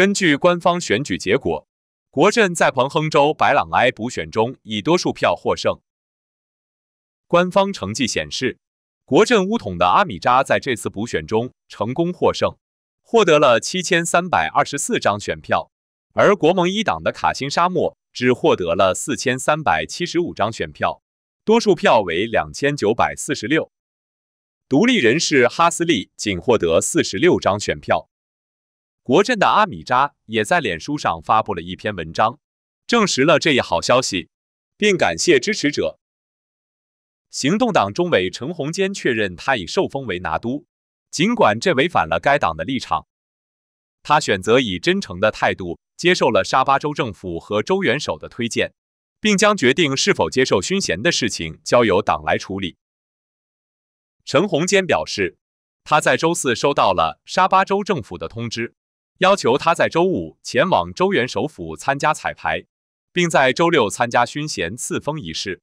根据官方选举结果，国阵在彭亨州白朗埃补选中以多数票获胜。官方成绩显示，国阵乌统的阿米扎在这次补选中成功获胜，获得了七千三百二十四张选票，而国盟一党的卡辛沙漠只获得了四千三百七十五张选票，多数票为两千九百四十六。独立人士哈斯利仅获得四十六张选票。国阵的阿米扎也在脸书上发布了一篇文章，证实了这一好消息，并感谢支持者。行动党中委陈洪坚确认他已受封为拿督，尽管这违反了该党的立场，他选择以真诚的态度接受了沙巴州政府和州元首的推荐，并将决定是否接受勋衔的事情交由党来处理。陈洪坚表示，他在周四收到了沙巴州政府的通知。要求他在周五前往州元首府参加彩排，并在周六参加勋衔赐封仪式。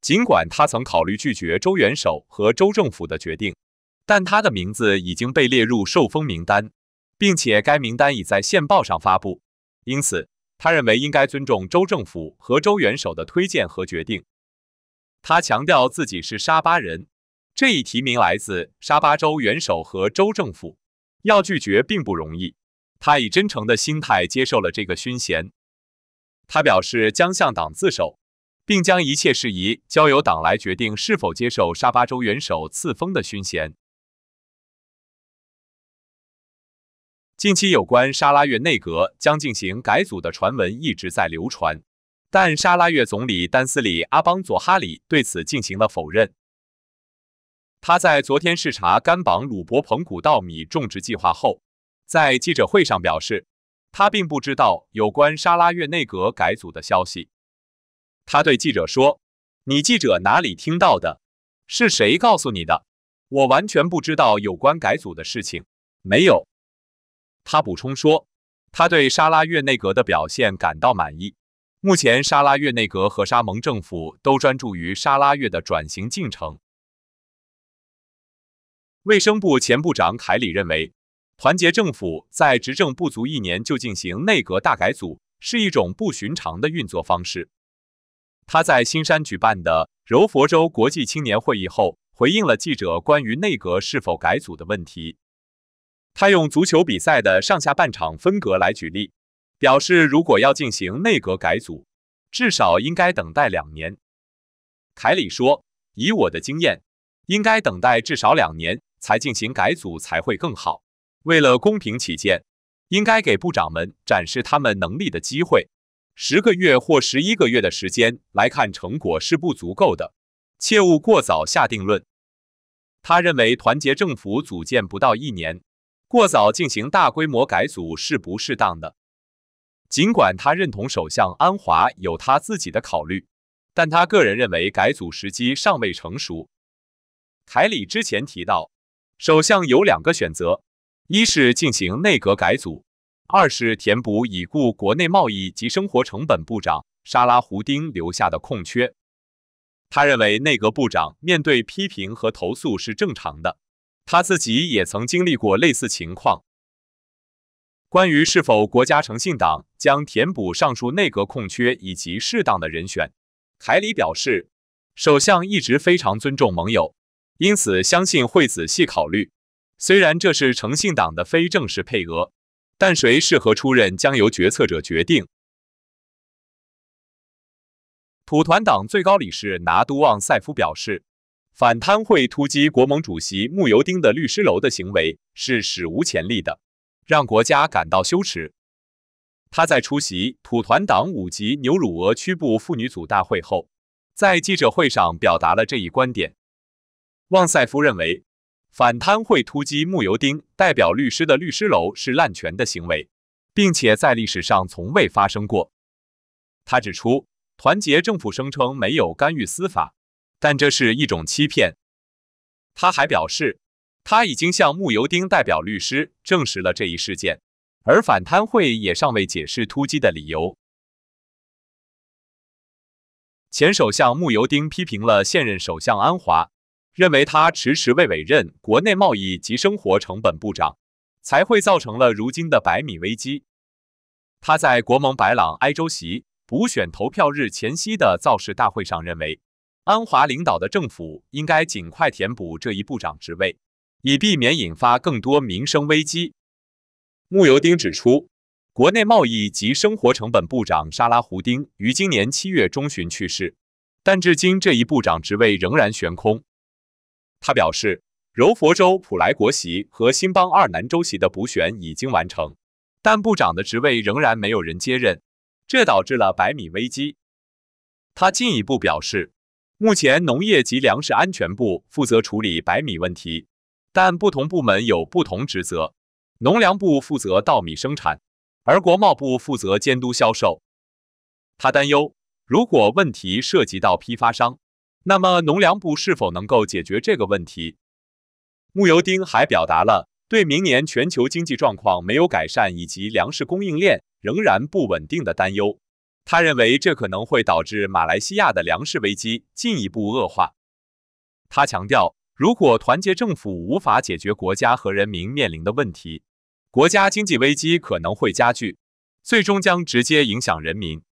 尽管他曾考虑拒绝州元首和州政府的决定，但他的名字已经被列入受封名单，并且该名单已在线报上发布。因此，他认为应该尊重州政府和州元首的推荐和决定。他强调自己是沙巴人，这一提名来自沙巴州元首和州政府，要拒绝并不容易。他以真诚的心态接受了这个勋衔，他表示将向党自首，并将一切事宜交由党来决定是否接受沙巴州元首赐封的勋衔。近期有关沙拉月内阁将进行改组的传闻一直在流传，但沙拉月总理丹斯里阿邦佐哈里对此进行了否认。他在昨天视察甘榜鲁伯彭谷稻米种植计划后。在记者会上表示，他并不知道有关沙拉越内阁改组的消息。他对记者说：“你记者哪里听到的？是谁告诉你的？我完全不知道有关改组的事情。”没有。他补充说：“他对沙拉越内阁的表现感到满意。目前，沙拉越内阁和沙蒙政府都专注于沙拉越的转型进程。”卫生部前部长凯里认为。团结政府在执政不足一年就进行内阁大改组，是一种不寻常的运作方式。他在新山举办的柔佛州国际青年会议后，回应了记者关于内阁是否改组的问题。他用足球比赛的上下半场分隔来举例，表示如果要进行内阁改组，至少应该等待两年。凯里说：“以我的经验，应该等待至少两年才进行改组才会更好。”为了公平起见，应该给部长们展示他们能力的机会。十个月或十一个月的时间来看成果是不足够的，切勿过早下定论。他认为团结政府组建不到一年，过早进行大规模改组是不适当的。尽管他认同首相安华有他自己的考虑，但他个人认为改组时机尚未成熟。凯里之前提到，首相有两个选择。一是进行内阁改组，二是填补已故国内贸易及生活成本部长沙拉·胡丁留下的空缺。他认为内阁部长面对批评和投诉是正常的，他自己也曾经历过类似情况。关于是否国家诚信党将填补上述内阁空缺以及适当的人选，凯里表示，首相一直非常尊重盟友，因此相信会仔细考虑。虽然这是诚信党的非正式配额，但谁适合出任将由决策者决定。土团党最高理事拿督旺塞夫表示，反贪会突击国盟主席慕尤丁的律师楼的行为是史无前例的，让国家感到羞耻。他在出席土团党五级牛乳鹅区部妇女组大会后，在记者会上表达了这一观点。旺塞夫认为。反贪会突击穆尤丁代表律师的律师楼是滥权的行为，并且在历史上从未发生过。他指出，团结政府声称没有干预司法，但这是一种欺骗。他还表示，他已经向穆尤丁代表律师证实了这一事件，而反贪会也尚未解释突击的理由。前首相穆尤丁批评了现任首相安华。认为他迟迟未委任国内贸易及生活成本部长，才会造成了如今的白米危机。他在国盟白朗埃州席补选投票日前夕的造势大会上认为，安华领导的政府应该尽快填补这一部长职位，以避免引发更多民生危机。穆尤丁指出，国内贸易及生活成本部长沙拉胡丁于今年七月中旬去世，但至今这一部长职位仍然悬空。他表示，柔佛州普莱国席和新邦二南州席的补选已经完成，但部长的职位仍然没有人接任，这导致了白米危机。他进一步表示，目前农业及粮食安全部负责处理白米问题，但不同部门有不同职责。农粮部负责稻米生产，而国贸部负责监督销售。他担忧，如果问题涉及到批发商。那么，农粮部是否能够解决这个问题？穆尤丁还表达了对明年全球经济状况没有改善以及粮食供应链仍然不稳定的担忧。他认为这可能会导致马来西亚的粮食危机进一步恶化。他强调，如果团结政府无法解决国家和人民面临的问题，国家经济危机可能会加剧，最终将直接影响人民。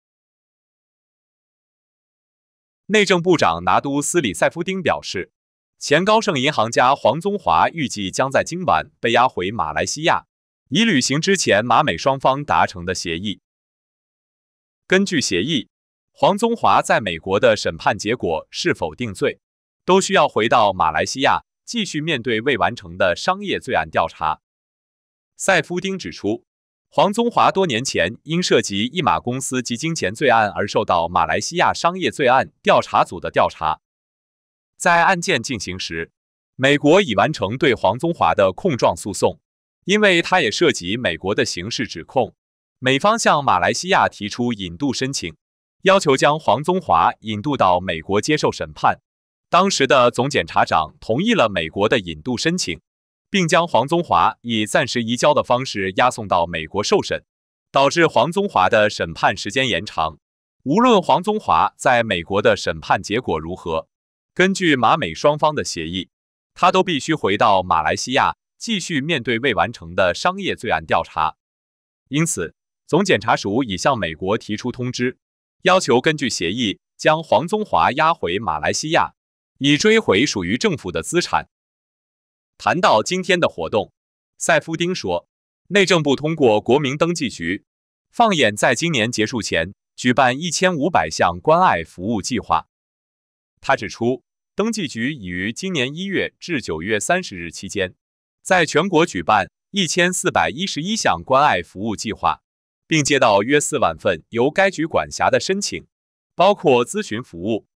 内政部长拿督斯里塞夫丁表示，前高盛银行家黄宗华预计将在今晚被押回马来西亚，以履行之前马美双方达成的协议。根据协议，黄宗华在美国的审判结果是否定罪，都需要回到马来西亚继续面对未完成的商业罪案调查。塞夫丁指出。黄宗华多年前因涉及一马公司及金钱罪案而受到马来西亚商业罪案调查组的调查。在案件进行时，美国已完成对黄宗华的控状诉讼，因为他也涉及美国的刑事指控。美方向马来西亚提出引渡申请，要求将黄宗华引渡到美国接受审判。当时的总检察长同意了美国的引渡申请。并将黄宗华以暂时移交的方式押送到美国受审，导致黄宗华的审判时间延长。无论黄宗华在美国的审判结果如何，根据马美双方的协议，他都必须回到马来西亚继续面对未完成的商业罪案调查。因此，总检察署已向美国提出通知，要求根据协议将黄宗华押回马来西亚，以追回属于政府的资产。谈到今天的活动，塞夫丁说，内政部通过国民登记局，放眼在今年结束前举办一千五百项关爱服务计划。他指出，登记局已于今年一月至九月三十日期间，在全国举办一千四百一十一项关爱服务计划，并接到约四万份由该局管辖的申请，包括咨询服务。